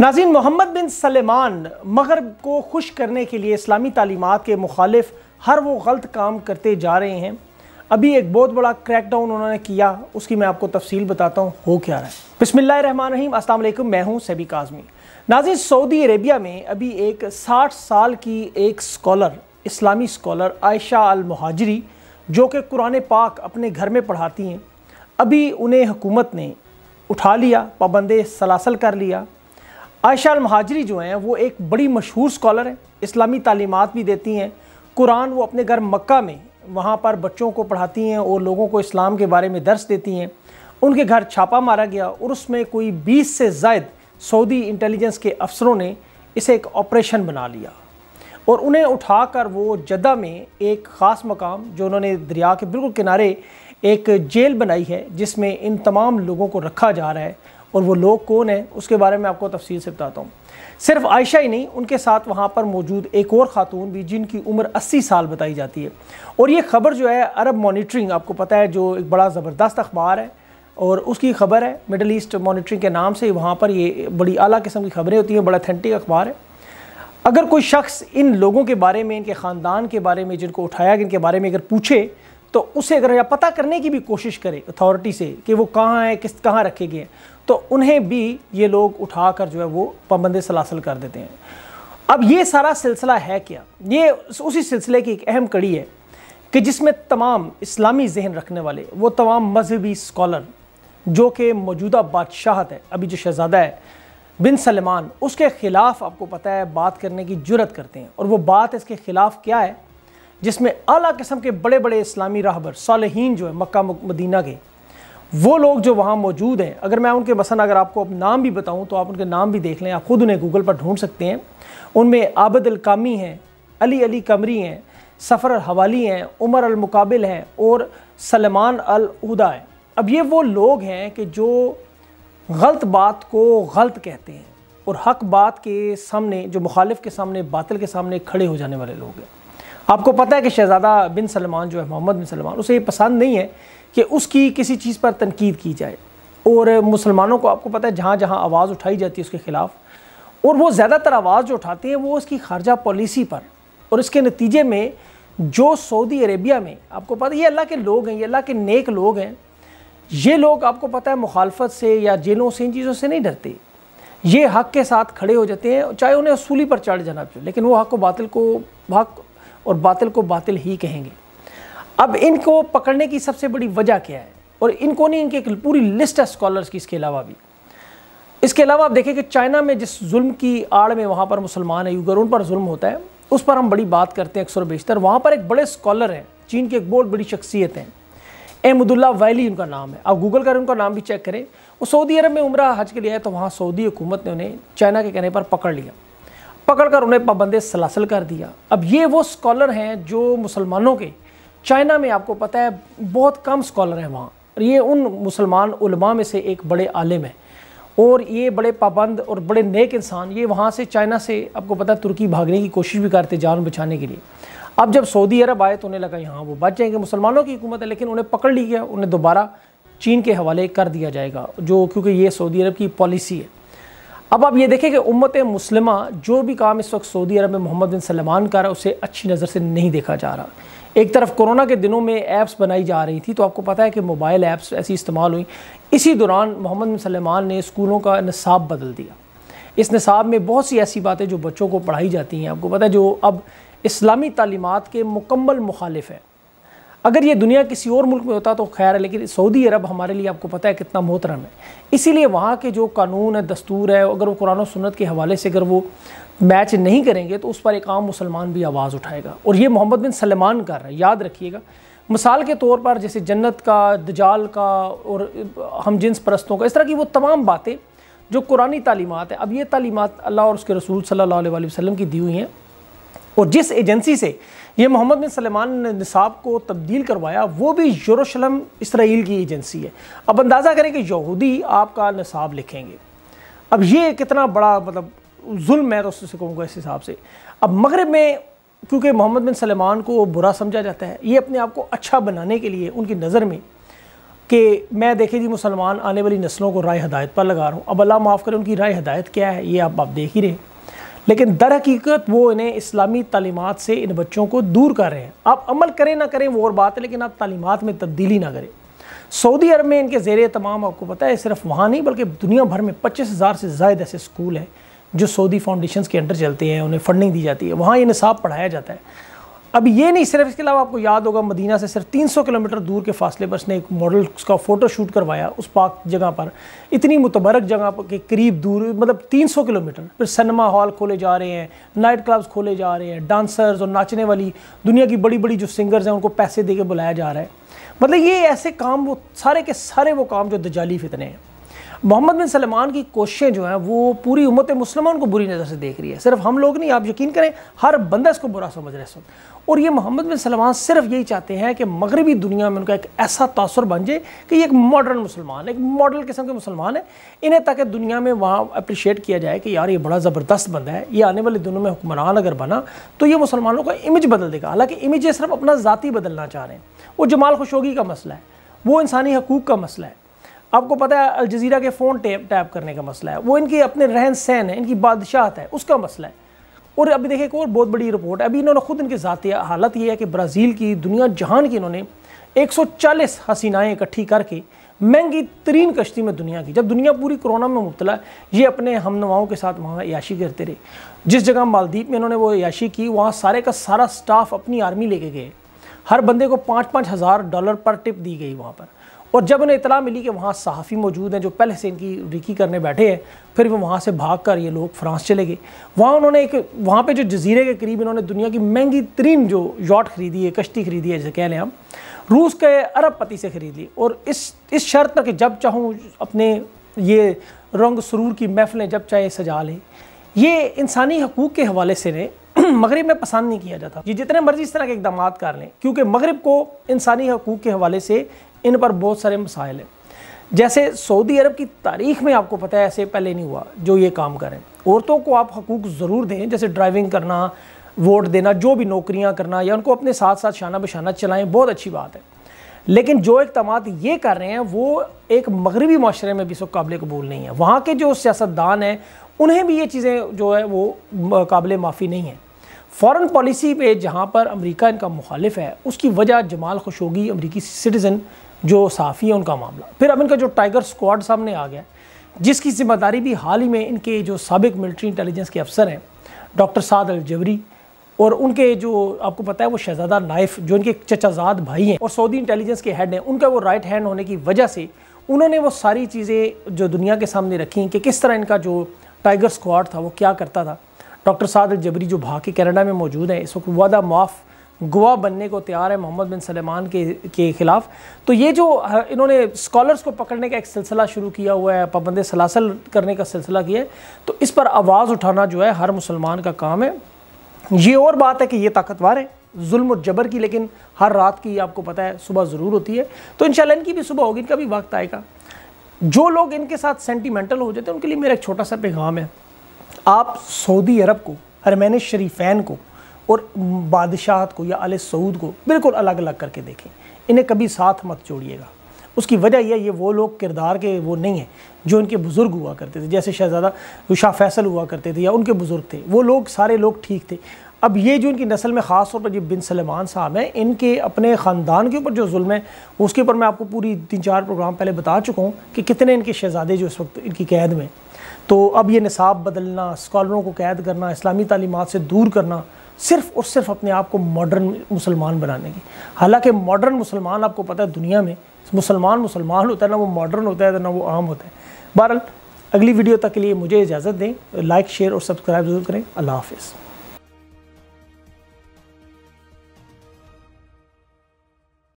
नाजीन मोहम्मद बिन सलेमान मगरब को खुश करने के लिए इस्लामी तालीमत के मुखालिफ हर वो गलत काम करते जा रहे हैं अभी एक बहुत बड़ा क्रैकडाउन उन्होंने किया उसकी मैं आपको तफसील बताता हूँ हो क्या रहा है बसमिल्लर अस्सलाम मैं हूँ सैबी काजमी नाजी सऊदी अरेबिया में अभी एक साठ साल की एक स्कॉलर इस्लामी स्कॉलर आयशा अल महाजरी जो कि कुरान पाक अपने घर में पढ़ाती हैं अभी उन्हें हुकूमत ने उठा लिया पाबंद सलासल कर लिया आयशा महाजरी जो हैं वो एक बड़ी मशहूर स्कॉलर हैं इस्लामी तालीमत भी देती हैं कुरान वो अपने घर मक्का में वहाँ पर बच्चों को पढ़ाती हैं और लोगों को इस्लाम के बारे में दर्श देती हैं उनके घर छापा मारा गया और उसमें कोई बीस से जायद सऊदी इंटेलिजेंस के अफसरों ने इसे एक ऑपरेशन बना लिया और उन्हें उठाकर वो जदा में एक ख़ास मकाम जो उन्होंने दरिया के बिल्कुल किनारे एक जेल बनाई है जिसमें इन तमाम लोगों को रखा जा रहा है और वो लोग कौन हैं उसके बारे में आपको तफसील से बताता हूँ सिर्फ आयशा ही नहीं उनके साथ वहाँ पर मौजूद एक और खातून भी जिनकी उम्र 80 साल बताई जाती है और ये खबर जो है अरब मॉनिटरिंग आपको पता है जो एक बड़ा ज़बरदस्त अखबार है और उसकी खबर है मिडल ईस्ट मॉनिटरिंग के नाम से वहाँ पर ये बड़ी अली किस्म की खबरें होती हैं बड़ा अथेंटिक अखबार है अगर कोई शख्स इन लोगों के बारे में इनके ख़ानदान के बारे में जिनको उठाया इनके बारे में अगर पूछे तो उसे अगर या पता करने की भी कोशिश करें अथॉरिटी से कि वो कहाँ है किस कहाँ रखे गए हैं तो उन्हें भी ये लोग उठाकर जो है वो पाबंद सलासल कर देते हैं अब ये सारा सिलसिला है क्या ये उसी सिलसिले की एक अहम कड़ी है कि जिसमें तमाम इस्लामी जहन रखने वाले वो तमाम मजहबी स्कॉलर जो कि मौजूदा बादशाहत है अभी जो शहजादा है बिन सलमान उसके ख़िलाफ़ आपको पता है बात करने की जुरत करते हैं और वो बात इसके ख़िलाफ़ क्या है जिसमें अली किस्म के बड़े बड़े इस्लामी राहबर सालहीन जो है मक्का मदीना के वो लोग जो वहाँ मौजूद हैं अगर मैं उनके मसन अगर आपको नाम भी बताऊँ तो आप उनके नाम भी देख लें आप ख़ुद उन्हें गूगल पर ढूंढ सकते हैं उनमें आबद अलकामी हैं अली अली कमरी हैं सफ़र हवाली हैं उमर अलमुकाबिल हैं और सलमान अलहदा हैं अब ये वो लोग हैं कि जो गलत बात को गलत कहते हैं और हक बात के सामने जो मुखालिफ के सामने बातल के सामने खड़े हो जाने वाले लोग हैं आपको पता है कि शहज़ादा बिन सलमान जो है मोहम्मद बिन सलमान उसे ये पसंद नहीं है कि उसकी किसी चीज़ पर तनकीद की जाए और मुसलमानों को आपको पता है जहाँ जहाँ आवाज़ उठाई जाती है उसके ख़िलाफ़ और वो ज़्यादातर आवाज़ जो उठाते हैं वो उसकी खारजा पॉलिसी पर और इसके नतीजे में जो सऊदी अरेबिया में आपको पता है ये अल्लाह के लोग हैं ये अल्लाह के नेक लोग हैं ये लोग आपको पता है मुखालफत से या जेलों से इन चीज़ों से नहीं डरते ये हक के साथ खड़े हो जाते हैं चाहे उन्हें असूली पर चढ़ जाना पे लेकिन वो हक व बातिल को हक और बातिल को बातिल ही कहेंगे अब इनको पकड़ने की सबसे बड़ी वजह क्या है और इनको नहीं इनकी एक पूरी लिस्ट है स्कॉलर्स की इसके अलावा भी इसके अलावा आप देखें कि चाइना में जिस जुल्म की आड़ में वहाँ पर मुसलमान है यूगर उन पर जुल्म होता है उस पर हम बड़ी बात करते हैं अक्सर बेशतर वहाँ पर एक बड़े स्कॉलर हैं चीन की एक बहुत बड़ी शख्सियत हैं अहमदुल्ला वैली उनका नाम है आप गूगल कर उनका नाम भी चेक करें वो सऊदी अरब में उम्र हज के लिए आए तो वहाँ सऊदी हुकूमत ने उन्हें चाइना के कहने पर पकड़ लिया पकड़कर उन्हें पाबंद सलासल कर दिया अब ये वो स्कॉलर हैं जो मुसलमानों के चाइना में आपको पता है बहुत कम स्कॉलर हैं वहाँ और ये उन मुसलमान उलमा में से एक बड़े आलिम हैं और ये बड़े पाबंद और बड़े नेक इंसान ये वहाँ से चाइना से आपको पता है तुर्की भागने की कोशिश भी करते जान बचाने के लिए अब जब सऊदी अरब आए तो उन्हें लगा यहाँ वो बच जाएंगे मुसलमानों की हुकूमत है लेकिन उन्हें पकड़ ली गया उन्हें दोबारा चीन के हवाले कर दिया जाएगा जो क्योंकि ये सऊदी अरब की पॉलिसी है अब आप ये देखें कि उम्मत मुस्लिमा जो भी काम इस वक्त सऊदी अरब में मोहम्मद बिन सलमान का रहा है उसे अच्छी नज़र से नहीं देखा जा रहा एक तरफ कोरोना के दिनों में ऐप्स बनाई जा रही थी तो आपको पता है कि मोबाइल ऐप्स ऐसी इस्तेमाल हुई इसी दौरान मोहम्मद बिन सलमान ने स्कूलों का नसाब बदल दिया इस नसाब में बहुत सी ऐसी बातें जो बच्चों को पढ़ाई जाती हैं आपको पता है जो अब इस्लामी तलीमत के मुकम्मल मुखालिफ हैं अगर ये दुनिया किसी और मुल्क में होता तो खैर है लेकिन सऊदी अरब हमारे लिए आपको पता है कितना मोहतरम है इसीलिए वहाँ के जो कानून है दस्तूर है अगर वो कुरान सुन्नत के हवाले से अगर वो मैच नहीं करेंगे तो उस पर एक आम मुसलमान भी आवाज़ उठाएगा और ये मोहम्मद बिन सलमान कर रहा है याद रखिएगा मिसाल के तौर पर जैसे जन्नत का दजाल का और हम जिन्स परस्तों का इस तरह की वो तमाम बातें जो कुरानी तालीमत है अब ये तालीमत अल्लाह और उसके रसूल सल्ला वसलम की दी हुई हैं और जिस एजेंसी से ये मोहम्मद बिन सलमान ने निसाब को तब्दील करवाया वो भी यरूशलम इसराइल की एजेंसी है अब अंदाज़ा करें कि यहूदी आपका निसाब लिखेंगे अब ये कितना बड़ा मतलब जुल्म है दोस्तों से कहूँगा इस हिसाब से अब मगरब में क्योंकि मोहम्मद बिन सलमान को बुरा समझा जाता है ये अपने आप को अच्छा बनाने के लिए उनकी नज़र में कि मैं देखे जी मुसलमान आने वाली नस्लों को राय हदायत पर लगा रहा हूँ अब अल्लाह माफ़ करें उनकी राय हदायत क्या है ये आप आप देख ही रहे लेकिन दर हकीकत वो इन्हें इस्लामी तालीमत से इन बच्चों को दूर कर रहे हैं आप अमल करें ना करें वो और बात है लेकिन आप तालीमत में तब्दीली ना करें सऊदी अरब में इनके जेर तमाम आपको पता है सिर्फ वहाँ नहीं बल्कि दुनिया भर में पच्चीस हज़ार से ज़ायद ऐसे स्कूल हैं जो सऊदी फाउंडेशन के अंडर चलते हैं उन्हें फंडिंग दी जाती है वहाँ ये निसाब पढ़ाया जाता है अब ये नहीं सिर्फ इसके अलावा आपको याद होगा मदीना से सिर्फ 300 किलोमीटर दूर के फासले पर उसने एक मॉडल उसका फ़ोटो शूट करवाया उस पाक जगह पर इतनी मुतबरक जगह के करीब दूर मतलब 300 किलोमीटर फिर सिनेमा हॉल खोले जा रहे हैं नाइट क्लब्स खोले जा रहे हैं डांसर्स और नाचने वाली दुनिया की बड़ी बड़ी जो सिंगर्स हैं उनको पैसे दे के बुलाया जा रहा है मतलब ये ऐसे काम वो सारे के सारे वो काम जो दजाली फितने हैं मोहम्मद बिन सलमान की कोशिशें जो हैं वो पूरी उम्मत मुसलमान को बुरी नज़र से देख रही है सिर्फ हम लोग नहीं आप यकीन करें हर बंदा इसको बुरा समझ रहे हैं और ये मोहम्मद बिन सलमान सिर्फ यही चाहते हैं कि मगरबी दुनिया में उनका एक ऐसा तासर बन जाए कि ये एक मॉडर्न मुसलमान एक मॉडल किस्म के मुसलमान है इन्हें ताकि दुनिया में वहाँ अप्रिशिएट किया जाए कि यार ये बड़ा ज़बरदस्त बंदा है ये आने वाले दिनों में हुक्मरान अगर बना तो ये मुसलमानों का इमेज बदल देगा हालाँकि इमेज ये सिर्फ अपना ज़ाती बदलना चाह रहे हैं वो जमाल खुशोगी का मसला है वो इंसानी हकूक़ का मसला है आपको पता है जजीरा के फ़ोन टैप टैप करने का मसला है वो इनके अपने रहन सहन है इनकी बादशाहत है उसका मसला है और अभी देखिए एक और बहुत बड़ी रिपोर्ट है अभी इन्होंने खुद इनकी ज़ाती हालत ये है कि ब्राज़ील की दुनिया जहान की इन्होंने 140 हसीनाएँ इकट्ठी करके महंगी तरीन कश्ती में दुनिया की जब दुनिया पूरी कोरोना में मुबतला ये अपने हम नवाओं के साथ वहाँ याशी करते रहे जिस जगह मालदीप में इन्होंने वो याशी की वहाँ सारे का सारा स्टाफ अपनी आर्मी लेके गए हर बंदे को पाँच पाँच हज़ार डॉलर पर टिप दी गई वहाँ पर और जब उन्हें इतला मिली कि वहाँ सहाफ़ी मौजूद हैं जो पहले से इनकी रिकी करने बैठे हैं फिर वो वहाँ से भाग कर ये लोग फ्रांस चले गए वहाँ उन्होंने एक वहाँ पे जो जजीरे के करीब इन्होंने दुनिया की महंगी तरीन जो यॉट खरीदी है कश्ती खरीदी है जैसे कह लें हम रूस के अरब पति से ख़रीद ली और इस इस शर्त पर कि जब चाहूँ अपने ये रंग सुरूर की महफ़लें जब चाहे सजा लें ये इंसानी हकूक़ के हवाले से ने मगरब में पसंद नहीं किया जाता ये जितने मर्जी इस तरह के इकदाम कर लें क्योंकि मगरब को इंसानी हकूक़ के हवाले से इन पर बहुत सारे मसाइल हैं जैसे सऊदी अरब की तारीख में आपको पता है ऐसे पहले नहीं हुआ जो ये काम करें औरतों को आप हकूक़ ज़रूर दें जैसे ड्राइविंग करना वोट देना जो भी नौकरियां करना या उनको अपने साथ साथ शाना बशाना चलाएं बहुत अच्छी बात है लेकिन जो इकदाम ये कर रहे हैं वो एक मगरबी माशरे में भी इसको काबिल कबूल नहीं है वहाँ के जो सियासतदान हैं उन्हें भी ये चीज़ें जो है वो काबिल माफ़ी नहीं है फ़ॉरन पॉलिसी पे जहाँ पर अमेरिका इनका मुखालिफ है उसकी वजह जमाल खशोगी अमरीकी सिटीज़न जो साफ़ी है उनका मामला फिर अब इनका जो टाइगर स्क्वाड सामने आ गया जिसकी जिम्मेदारी भी हाल ही में इनके जो सबक मिलिट्री इंटेलिजेंस के अफसर हैं डॉक्टर साद अलजबरी और उनके जो आपको पता है वो शहजादा नाइफ जो इनके चचाजाद भाई हैं और सऊदी इंटेलिजेंस के हेड हैं उनका वो राइट हैंड होने की वजह से उन्होंने वो सारी चीज़ें जो दुनिया के सामने रखी कि किस तरह इनका जो टाइगर स्क्वाड था वो क्या करता था डॉक्टर साद जबरी जो भाग के कैनेडा में मौजूद हैं इस वक्त वादा माफ़ गवाह बनने को तैयार है मोहम्मद बिन सलेमान के के ख़िलाफ़ तो ये जो इन्होंने स्कॉलर्स को पकड़ने का एक सिलसिला शुरू किया हुआ है पाबंद सलासल करने का सिलसिला किया है तो इस पर आवाज़ उठाना जो है हर मुसलमान का काम है ये और बात है कि ये ताकतवर है जुल्म और जबर की लेकिन हर रात की आपको पता है सुबह ज़रूर होती है तो इन इनकी भी सुबह होगी इनका भी वक्त आएगा जो लोग इनके साथ सेंटिमेंटल हो जाते हैं उनके लिए मेरा एक छोटा सा पैगाम है आप सऊदी अरब को हरमैन शरीफैन को और बादशाहत को या अल सऊद को बिल्कुल अलग अलग करके देखें इन्हें कभी साथ मत जोड़िएगा उसकी वजह यह ये वो लोग किरदार के वो नहीं हैं जो इनके बुज़ुर्ग हुआ करते थे जैसे शहजादा शाह फैसल हुआ करते थे या उनके बुज़ुर्ग थे वो लोग सारे लोग ठीक थे अब ये जो इनकी नस्ल में ख़ास तौर पर जो बिन सलमान साहब हैं इनके अपने ख़ानदान के ऊपर जो जुल्म है उसके ऊपर मैं आपको पूरी तीन चार प्रोग्राम पहले बता चुका हूँ कि कितने इनके शहजादे जो इस वक्त इनकी कैद में तो अब ये निसाब बदलना स्कॉलरों को कैद करना इस्लामी तलीमत से दूर करना सिर्फ और सिर्फ अपने आप को मॉडर्न मुसलमान बनाने की हालांकि मॉडर्न मुसलमान आपको पता है दुनिया में मुसलमान मुसलमान होता है ना वो मॉडर्न होता है ना वो आम होता है बहरहाल अगली वीडियो तक के लिए मुझे इजाज़त दें लाइक शेयर और सब्सक्राइब जरूर करें अल्लाह हाफिज़